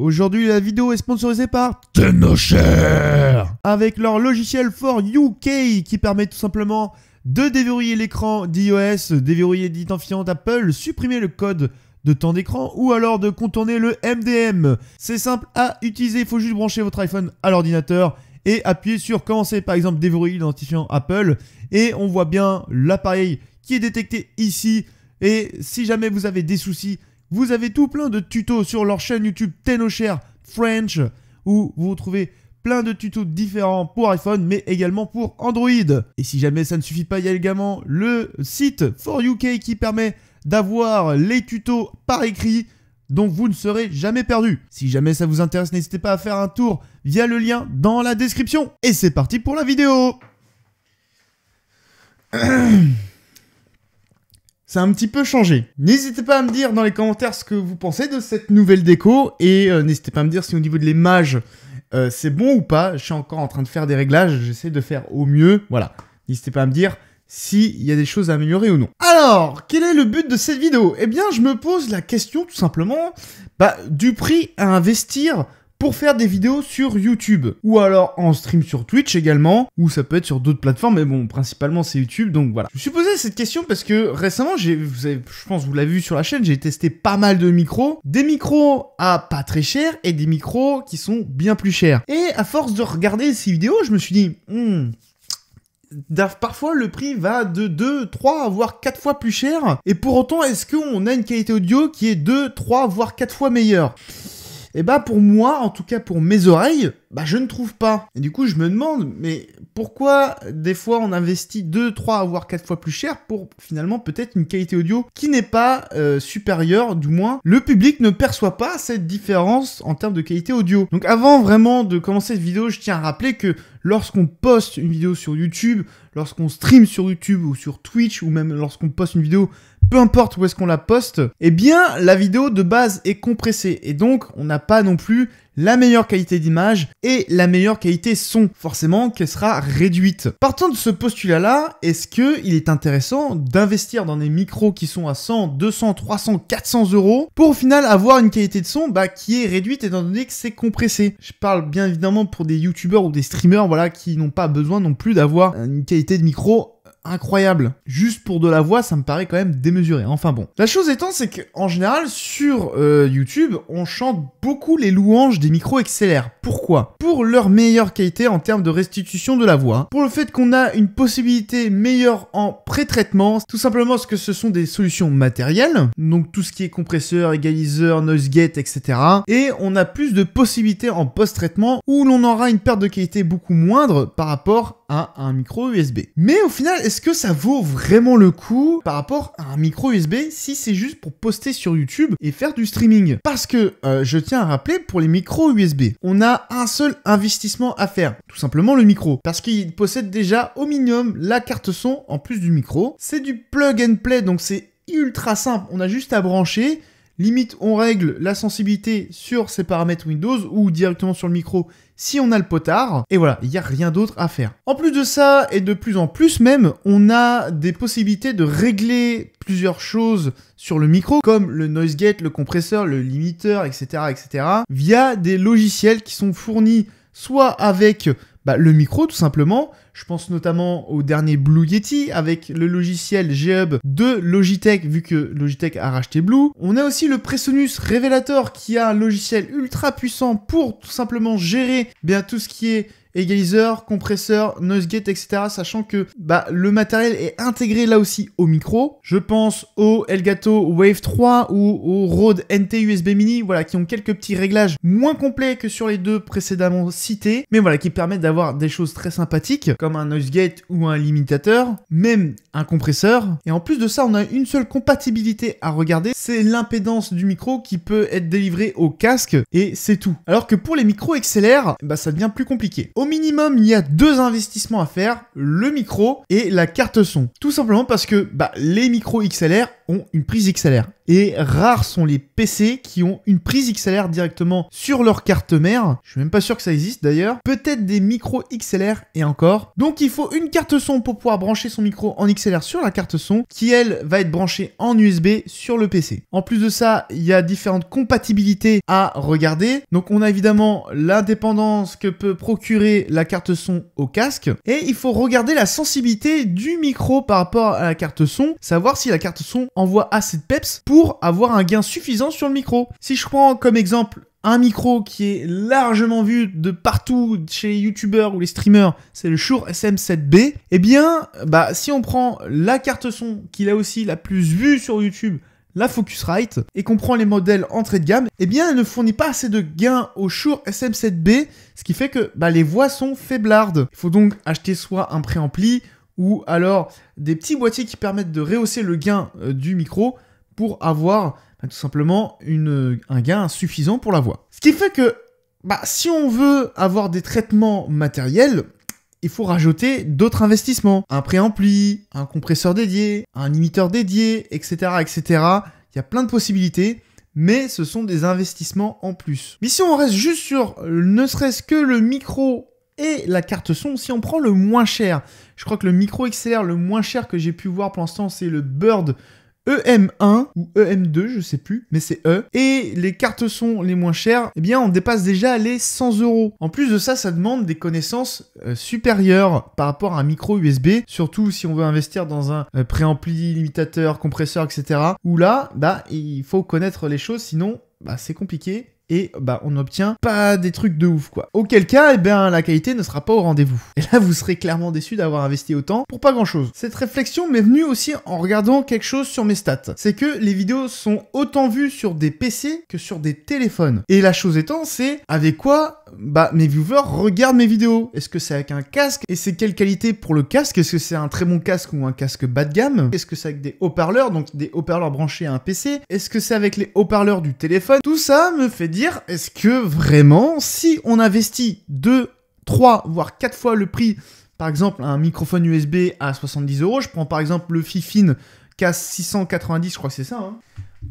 Aujourd'hui, la vidéo est sponsorisée par Tenocher avec leur logiciel for UK qui permet tout simplement de déverrouiller l'écran d'iOS, déverrouiller l'identifiant d'Apple, supprimer le code de temps d'écran ou alors de contourner le MDM. C'est simple à utiliser, il faut juste brancher votre iPhone à l'ordinateur et appuyer sur commencer par exemple déverrouiller l'identifiant Apple et on voit bien l'appareil qui est détecté ici et si jamais vous avez des soucis vous avez tout plein de tutos sur leur chaîne YouTube Tenocher, French où vous trouvez plein de tutos différents pour iPhone mais également pour Android. Et si jamais ça ne suffit pas, il y a également le site For UK qui permet d'avoir les tutos par écrit donc vous ne serez jamais perdu. Si jamais ça vous intéresse, n'hésitez pas à faire un tour via le lien dans la description. Et c'est parti pour la vidéo ça a un petit peu changé. N'hésitez pas à me dire dans les commentaires ce que vous pensez de cette nouvelle déco et euh, n'hésitez pas à me dire si au niveau de l'image euh, c'est bon ou pas. Je suis encore en train de faire des réglages, j'essaie de faire au mieux. Voilà, n'hésitez pas à me dire s'il y a des choses à améliorer ou non. Alors, quel est le but de cette vidéo Eh bien, je me pose la question tout simplement bah, du prix à investir pour faire des vidéos sur YouTube ou alors en stream sur Twitch également ou ça peut être sur d'autres plateformes mais bon principalement c'est YouTube donc voilà. Je me suis posé cette question parce que récemment j'ai vous avez, je pense vous l'avez vu sur la chaîne, j'ai testé pas mal de micros, des micros à pas très cher et des micros qui sont bien plus chers. Et à force de regarder ces vidéos, je me suis dit hmm, parfois le prix va de 2, 3, voire 4 fois plus cher. Et pour autant, est-ce qu'on a une qualité audio qui est 2, 3, voire 4 fois meilleure et eh bah ben, pour moi, en tout cas pour mes oreilles, bah je ne trouve pas. Et du coup, je me demande, mais pourquoi des fois on investit 2, 3, voire 4 fois plus cher pour finalement peut-être une qualité audio qui n'est pas euh, supérieure, du moins le public ne perçoit pas cette différence en termes de qualité audio. Donc avant vraiment de commencer cette vidéo, je tiens à rappeler que lorsqu'on poste une vidéo sur YouTube, lorsqu'on stream sur YouTube ou sur Twitch, ou même lorsqu'on poste une vidéo peu importe où est-ce qu'on la poste, eh bien la vidéo de base est compressée et donc on n'a pas non plus la meilleure qualité d'image et la meilleure qualité son, forcément qu'elle sera réduite. Partant de ce postulat-là, est-ce qu'il est intéressant d'investir dans des micros qui sont à 100, 200, 300, 400 euros pour au final avoir une qualité de son bah, qui est réduite étant donné que c'est compressé Je parle bien évidemment pour des youtubeurs ou des streamers voilà, qui n'ont pas besoin non plus d'avoir une qualité de micro incroyable. Juste pour de la voix, ça me paraît quand même démesuré. Enfin bon. La chose étant, c'est qu'en général, sur euh, YouTube, on chante beaucoup les louanges des micros XLR. Pourquoi Pour leur meilleure qualité en termes de restitution de la voix, pour le fait qu'on a une possibilité meilleure en pré-traitement, tout simplement parce que ce sont des solutions matérielles, donc tout ce qui est compresseur, égaliseur, noise gate, etc. Et on a plus de possibilités en post-traitement où l'on aura une perte de qualité beaucoup moindre par rapport à un micro USB. Mais au final, est-ce que ça vaut vraiment le coup par rapport à un micro USB si c'est juste pour poster sur YouTube et faire du streaming Parce que euh, je tiens à rappeler pour les micros USB, on a un seul investissement à faire, tout simplement le micro, parce qu'il possède déjà au minimum la carte son en plus du micro. C'est du plug and play, donc c'est ultra simple, on a juste à brancher. Limite, on règle la sensibilité sur ses paramètres Windows ou directement sur le micro si on a le potard, et voilà, il n'y a rien d'autre à faire. En plus de ça, et de plus en plus même, on a des possibilités de régler plusieurs choses sur le micro, comme le noise gate, le compresseur, le limiteur, etc., etc., via des logiciels qui sont fournis soit avec bah, le micro, tout simplement. Je pense notamment au dernier Blue Yeti avec le logiciel G-Hub de Logitech, vu que Logitech a racheté Blue. On a aussi le Presonus Revelator qui a un logiciel ultra puissant pour tout simplement gérer bien tout ce qui est égaliseur, compresseur, noise gate, etc. Sachant que bah, le matériel est intégré là aussi au micro. Je pense au Elgato Wave 3 ou au Rode NT USB Mini, voilà, qui ont quelques petits réglages moins complets que sur les deux précédemment cités, mais voilà, qui permettent d'avoir des choses très sympathiques, comme un noise gate ou un limitateur, même un compresseur. Et en plus de ça, on a une seule compatibilité à regarder, c'est l'impédance du micro qui peut être délivrée au casque, et c'est tout. Alors que pour les micros XLR, bah, ça devient plus compliqué. Au minimum, il y a deux investissements à faire, le micro et la carte son. Tout simplement parce que bah, les micros XLR une prise XLR. Et rares sont les PC qui ont une prise XLR directement sur leur carte mère. Je suis même pas sûr que ça existe d'ailleurs. Peut-être des micros XLR et encore. Donc il faut une carte son pour pouvoir brancher son micro en XLR sur la carte son qui elle va être branchée en USB sur le PC. En plus de ça, il y a différentes compatibilités à regarder. Donc on a évidemment l'indépendance que peut procurer la carte son au casque et il faut regarder la sensibilité du micro par rapport à la carte son, savoir si la carte son envoie assez de peps pour avoir un gain suffisant sur le micro. Si je prends comme exemple un micro qui est largement vu de partout chez les youtubeurs ou les streamers, c'est le Shure SM7B, eh bien, bah, si on prend la carte son qui est aussi la plus vue sur YouTube, la Focusrite, et qu'on prend les modèles entrée de gamme, eh bien, elle ne fournit pas assez de gains au Shure SM7B, ce qui fait que bah, les voix sont faiblardes. Il faut donc acheter soit un préampli ou alors des petits boîtiers qui permettent de rehausser le gain euh, du micro pour avoir bah, tout simplement euh, un gain suffisant pour la voix. Ce qui fait que bah, si on veut avoir des traitements matériels, il faut rajouter d'autres investissements. Un préampli, un compresseur dédié, un limiteur dédié, etc. etc. Il y a plein de possibilités, mais ce sont des investissements en plus. Mais si on reste juste sur ne serait-ce que le micro et la carte son, si on prend le moins cher, je crois que le micro XLR le moins cher que j'ai pu voir pour l'instant, c'est le Bird EM1 ou EM2, je sais plus, mais c'est E. Et les cartes son les moins chères, eh bien, on dépasse déjà les 100 euros. En plus de ça, ça demande des connaissances euh, supérieures par rapport à un micro USB, surtout si on veut investir dans un euh, préampli, limitateur, compresseur, etc. Où là, bah, il faut connaître les choses, sinon, bah, c'est compliqué et bah on n'obtient pas des trucs de ouf quoi. Auquel cas, eh bien la qualité ne sera pas au rendez-vous. Et là vous serez clairement déçu d'avoir investi autant pour pas grand chose. Cette réflexion m'est venue aussi en regardant quelque chose sur mes stats. C'est que les vidéos sont autant vues sur des PC que sur des téléphones. Et la chose étant, c'est avec quoi bah mes viewers regardent mes vidéos. Est-ce que c'est avec un casque Et c'est quelle qualité pour le casque Est-ce que c'est un très bon casque ou un casque bas de gamme Est-ce que c'est avec des haut-parleurs, donc des haut-parleurs branchés à un PC Est-ce que c'est avec les haut-parleurs du téléphone Tout ça me fait dire est-ce que vraiment, si on investit 2, 3, voire 4 fois le prix, par exemple, un microphone USB à 70 euros, je prends par exemple le Fifine K690, je crois que c'est ça, hein.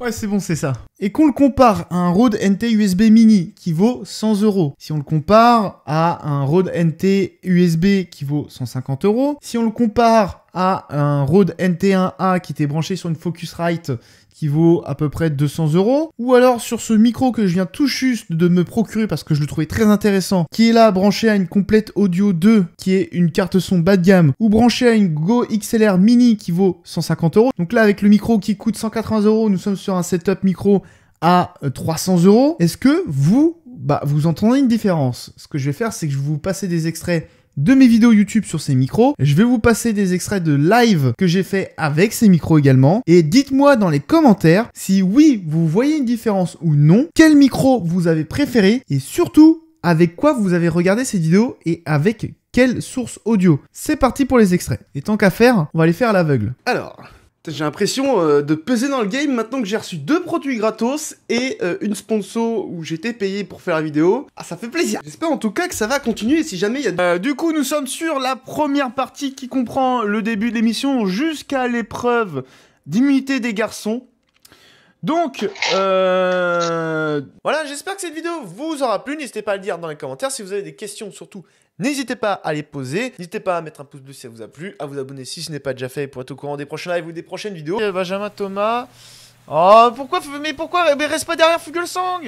Ouais, c'est bon, c'est ça. Et qu'on le compare à un Rode NT USB Mini qui vaut 100 euros. Si on le compare à un Rode NT USB qui vaut 150 euros. Si on le compare à un Rode NT1A qui était branché sur une Focusrite qui vaut à peu près 200 euros, ou alors sur ce micro que je viens tout juste de me procurer parce que je le trouvais très intéressant, qui est là branché à une complète audio 2, qui est une carte son bas de gamme, ou branché à une Go XLR Mini qui vaut 150 euros. Donc là, avec le micro qui coûte 180 euros, nous sommes sur un setup micro à 300 euh, euros. Est-ce que vous, bah, vous entendez une différence Ce que je vais faire, c'est que je vais vous passer des extraits de mes vidéos YouTube sur ces micros. Je vais vous passer des extraits de live que j'ai fait avec ces micros également. Et dites-moi dans les commentaires si oui, vous voyez une différence ou non, quel micro vous avez préféré et surtout avec quoi vous avez regardé ces vidéos et avec quelle source audio. C'est parti pour les extraits. Et tant qu'à faire, on va les faire à l'aveugle. Alors, j'ai l'impression euh, de peser dans le game maintenant que j'ai reçu deux produits gratos et euh, une sponsor où j'étais payé pour faire la vidéo. Ah, ça fait plaisir. J'espère en tout cas que ça va continuer si jamais il y a... Euh, du coup, nous sommes sur la première partie qui comprend le début de l'émission jusqu'à l'épreuve d'immunité des garçons. Donc, euh... voilà, j'espère que cette vidéo vous aura plu. N'hésitez pas à le dire dans les commentaires. Si vous avez des questions, surtout, n'hésitez pas à les poser. N'hésitez pas à mettre un pouce bleu si ça vous a plu, à vous abonner si ce n'est pas déjà fait pour être au courant des prochains lives ou des prochaines vidéos. Eh, Benjamin Thomas. Oh, pourquoi Mais pourquoi Mais reste pas derrière Fugelsang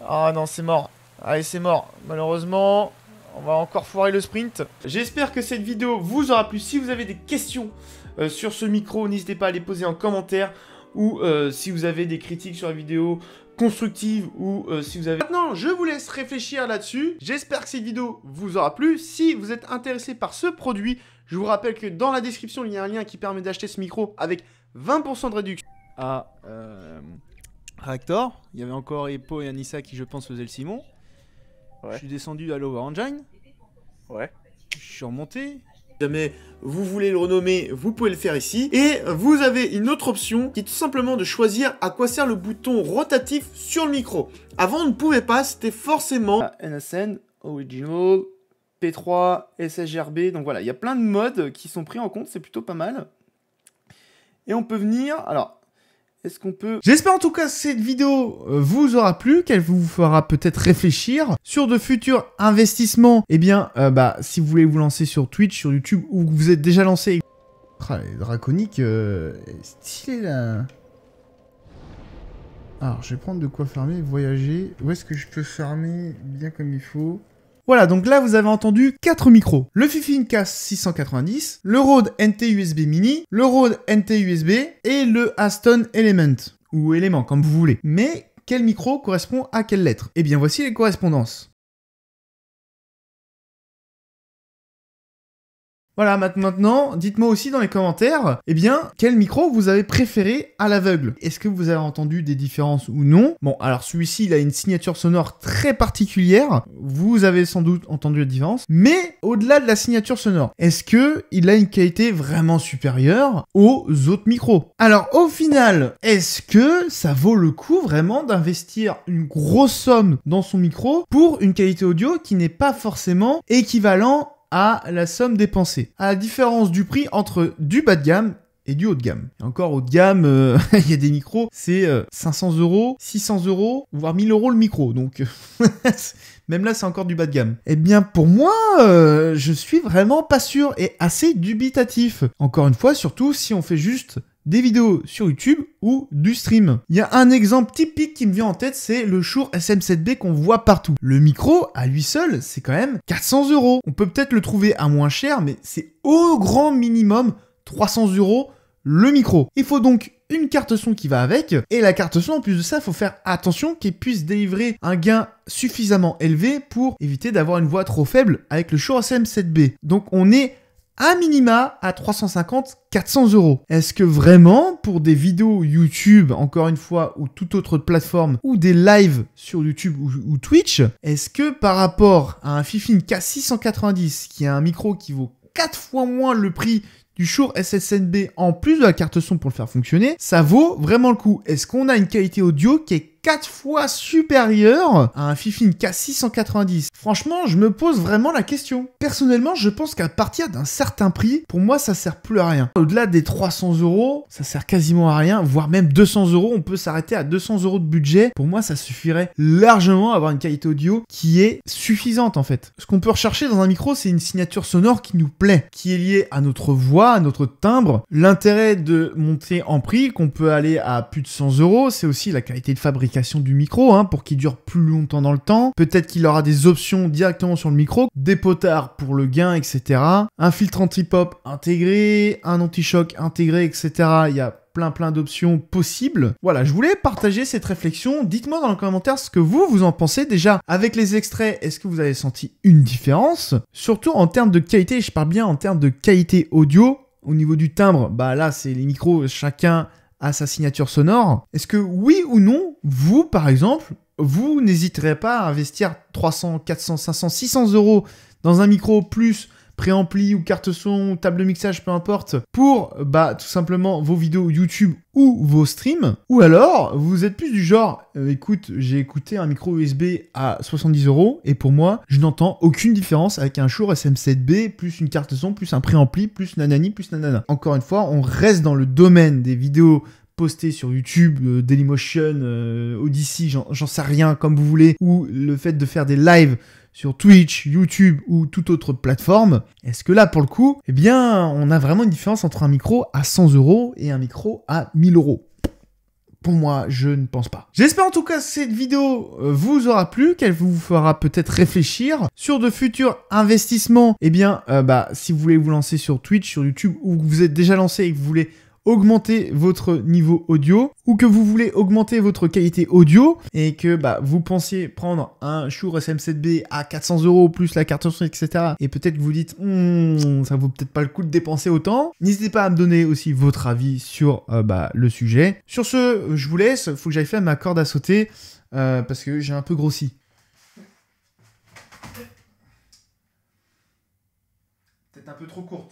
Oh ah, non, c'est mort. Allez, c'est mort. Malheureusement, on va encore foirer le sprint. J'espère que cette vidéo vous aura plu. Si vous avez des questions euh, sur ce micro, n'hésitez pas à les poser en commentaire ou euh, si vous avez des critiques sur la vidéo constructive ou euh, si vous avez... Maintenant, je vous laisse réfléchir là-dessus. J'espère que cette vidéo vous aura plu. Si vous êtes intéressé par ce produit, je vous rappelle que dans la description, il y a un lien qui permet d'acheter ce micro avec 20% de réduction à ah, euh, Il y avait encore Epo et Anissa qui, je pense, faisaient le Simon. Ouais. Je suis descendu à Lower Engine. Ouais. Je suis remonté, jamais vous voulez le renommer, vous pouvez le faire ici. Et vous avez une autre option qui est tout simplement de choisir à quoi sert le bouton rotatif sur le micro. Avant, on ne pouvait pas, c'était forcément... NSN, ah, Original, P3, SSGRB, donc voilà, il y a plein de modes qui sont pris en compte, c'est plutôt pas mal. Et on peut venir, alors est-ce qu'on peut... J'espère en tout cas que cette vidéo euh, vous aura plu, qu'elle vous fera peut-être réfléchir sur de futurs investissements. Eh bien, euh, bah, si vous voulez vous lancer sur Twitch, sur YouTube, ou que vous êtes déjà lancé... Ah, les draconiques, euh, stylé là Alors, je vais prendre de quoi fermer, voyager. Où est-ce que je peux fermer bien comme il faut voilà, donc là vous avez entendu 4 micros. Le k 690, le Rode NT-USB Mini, le Rode NT-USB et le Aston Element, ou élément comme vous voulez. Mais quel micro correspond à quelle lettre Eh bien voici les correspondances. Voilà, maintenant, dites-moi aussi dans les commentaires, eh bien, quel micro vous avez préféré à l'aveugle Est-ce que vous avez entendu des différences ou non Bon, alors celui-ci, il a une signature sonore très particulière. Vous avez sans doute entendu la différence. Mais au-delà de la signature sonore, est-ce que il a une qualité vraiment supérieure aux autres micros Alors, au final, est-ce que ça vaut le coup vraiment d'investir une grosse somme dans son micro pour une qualité audio qui n'est pas forcément équivalente à la somme dépensée, à la différence du prix entre du bas de gamme et du haut de gamme. encore haut de gamme, euh, il y a des micros, c'est 500 euh, euros, 600 euros, voire 1000 euros le micro. Donc même là, c'est encore du bas de gamme. Eh bien, pour moi, euh, je suis vraiment pas sûr et assez dubitatif. Encore une fois, surtout si on fait juste des vidéos sur YouTube ou du stream. Il y a un exemple typique qui me vient en tête, c'est le Shure SM7B qu'on voit partout. Le micro, à lui seul, c'est quand même 400 euros. On peut peut-être le trouver à moins cher, mais c'est au grand minimum 300 euros le micro. Il faut donc une carte son qui va avec, et la carte son, en plus de ça, il faut faire attention qu'elle puisse délivrer un gain suffisamment élevé pour éviter d'avoir une voix trop faible avec le Shure SM7B. Donc on est un minima à 350-400 euros. Est-ce que vraiment, pour des vidéos YouTube, encore une fois, ou toute autre plateforme, ou des lives sur YouTube ou, Twitch, est-ce que par rapport à un Fifine K690, qui a un micro qui vaut 4 fois moins le prix du Shure SSNB en plus de la carte son pour le faire fonctionner, ça vaut vraiment le coup. Est-ce qu'on a une qualité audio qui est fois supérieur à un Fifine K690. Franchement, je me pose vraiment la question. Personnellement, je pense qu'à partir d'un certain prix, pour moi, ça sert plus à rien. Au-delà des 300 euros, ça sert quasiment à rien, voire même 200 euros. On peut s'arrêter à 200 euros de budget. Pour moi, ça suffirait largement à avoir une qualité audio qui est suffisante en fait. Ce qu'on peut rechercher dans un micro, c'est une signature sonore qui nous plaît, qui est liée à notre voix, à notre timbre. L'intérêt de monter en prix, qu'on peut aller à plus de 100 euros, c'est aussi la qualité de fabrication du micro, hein, pour qu'il dure plus longtemps dans le temps. Peut-être qu'il aura des options directement sur le micro, des potards pour le gain, etc. Un filtre anti-pop intégré, un anti-choc intégré, etc. Il y a plein plein d'options possibles. Voilà, je voulais partager cette réflexion. Dites-moi dans les commentaires ce que vous, vous en pensez. Déjà, avec les extraits, est-ce que vous avez senti une différence Surtout en termes de qualité, je parle bien en termes de qualité audio. Au niveau du timbre, bah là, c'est les micros, chacun à sa signature sonore. Est-ce que oui ou non, vous par exemple, vous n'hésiterez pas à investir 300, 400, 500, 600 euros dans un micro plus préampli ou carte son, table de mixage, peu importe, pour bah tout simplement vos vidéos YouTube ou vos streams. Ou alors, vous êtes plus du genre, euh, écoute, j'ai écouté un micro USB à 70 euros et pour moi, je n'entends aucune différence avec un Shure SM7B, plus une carte son, plus un préampli, plus nanani, plus nanana. Encore une fois, on reste dans le domaine des vidéos posté sur YouTube, euh, Dailymotion, euh, Odyssey, j'en sais rien, comme vous voulez, ou le fait de faire des lives sur Twitch, YouTube ou toute autre plateforme, est-ce que là, pour le coup, eh bien, on a vraiment une différence entre un micro à 100 euros et un micro à 1000 euros pour moi, je ne pense pas. J'espère en tout cas que cette vidéo euh, vous aura plu, qu'elle vous fera peut-être réfléchir sur de futurs investissements. Eh bien, bah, si vous voulez vous lancer sur Twitch, sur YouTube, ou que vous êtes déjà lancé et que vous voulez augmenter votre niveau audio ou que vous voulez augmenter votre qualité audio et que bah, vous pensiez prendre un Shure SM7B à 400 euros plus la carte son, etc. Et peut-être que vous dites hmm, ça vaut peut-être pas le coup de dépenser autant. N'hésitez pas à me donner aussi votre avis sur euh, bah, le sujet. Sur ce, je vous laisse. Faut que j'aille faire ma corde à sauter euh, parce que j'ai un peu grossi. Peut-être un peu trop courte.